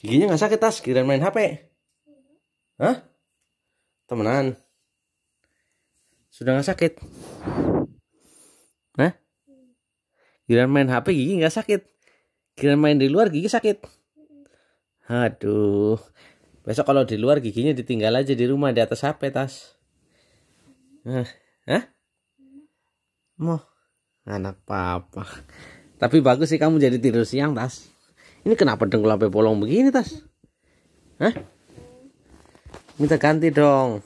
Giginya nggak sakit tas, kirain main HP. Hah? Temenan. Sudah nggak sakit. Nah? Kirain main HP gigi nggak sakit. Kirain main di luar gigi sakit. Aduh. Besok kalau di luar giginya ditinggal aja di rumah di atas HP tas. Hah? Hah? Mau anak papa. Tapi bagus sih kamu jadi tidur siang tas. Ini kenapa dengkulape bolong begini, Tas? Hah? Minta ganti dong.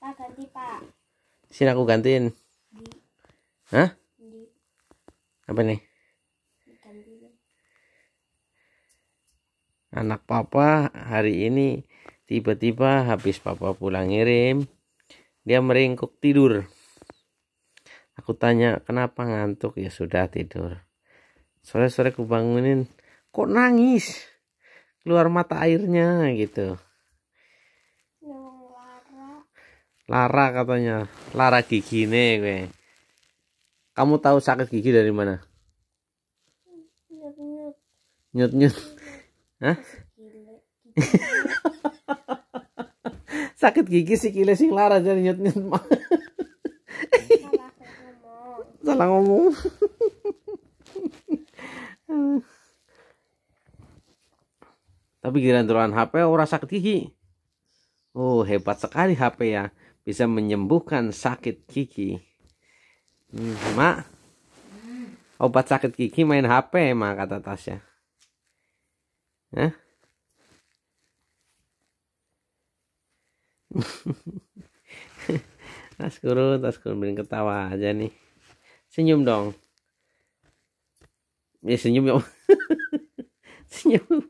Pak, ganti, Pak. Sini aku gantiin. Hah? Apa nih? Ganti. Anak papa hari ini tiba-tiba habis papa pulang ngirim, dia meringkuk tidur. Aku tanya, kenapa ngantuk? Ya sudah tidur sore-sore kubangunin kok nangis keluar mata airnya gitu Lara katanya Lara gigi nih gue kamu tahu sakit gigi dari mana nyut nyut Hah? sakit gigi sih kile sing Lara jadi nyut nyut salah ngomong Tapi giliran turunan HP orang oh, sakit gigi. Oh, hebat sekali HP ya. Bisa menyembuhkan sakit gigi. Hmm, mak, obat sakit gigi main HP mak kata Tasya. eh? tas guru tas guru bikin ketawa aja nih. Senyum dong. Ya senyum ya. senyum.